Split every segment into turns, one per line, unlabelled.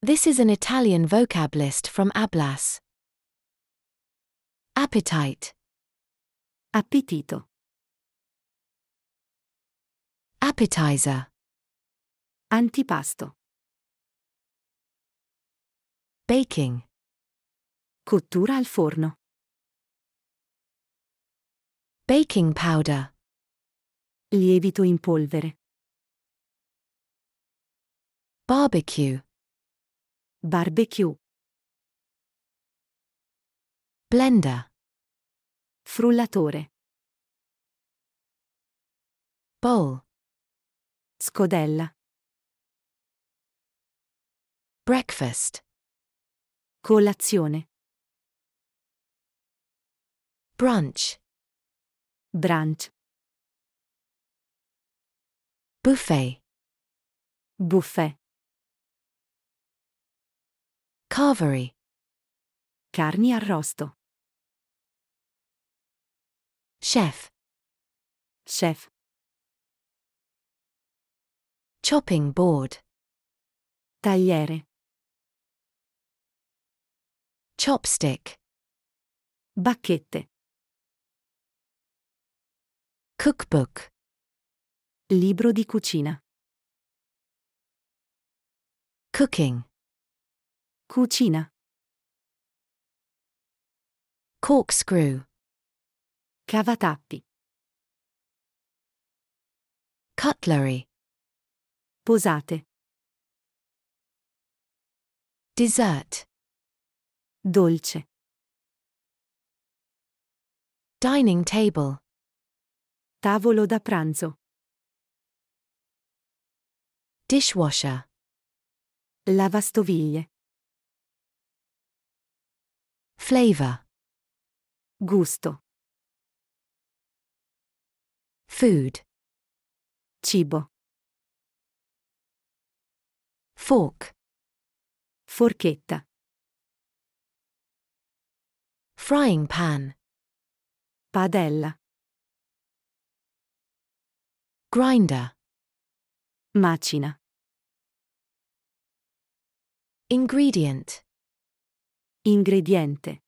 This is an Italian vocab list from Ablas. Appetite. Appetito. Appetizer. Antipasto. Baking. Cottura al forno. Baking powder. Lievito in polvere. Barbecue. Barbecue. Blender. Frullatore. Bowl. Scodella. Breakfast. Colazione. Brunch. Brunch. Buffet. Buffet. Carvery. Carni arrosto. Chef. Chef. Chopping board. Tagliere. Chopstick. Bacchette. Cookbook. Libro di cucina. Cooking. Cucina. Corkscrew. Cavatappi. Cutlery. Posate. Dessert. Dolce. Dining table. Tavolo da pranzo. Dishwasher. Lavastoviglie. Flavor. Gusto. Food. Cibo. Fork. Forchetta. Frying pan. Padella. Grinder. Macina. Ingredient. Ingrediente.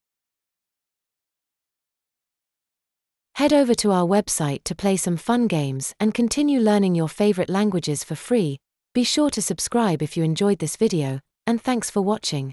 Head over to our website to play some fun games and continue learning your favorite languages for free. Be sure to subscribe if you enjoyed this video, and thanks for watching.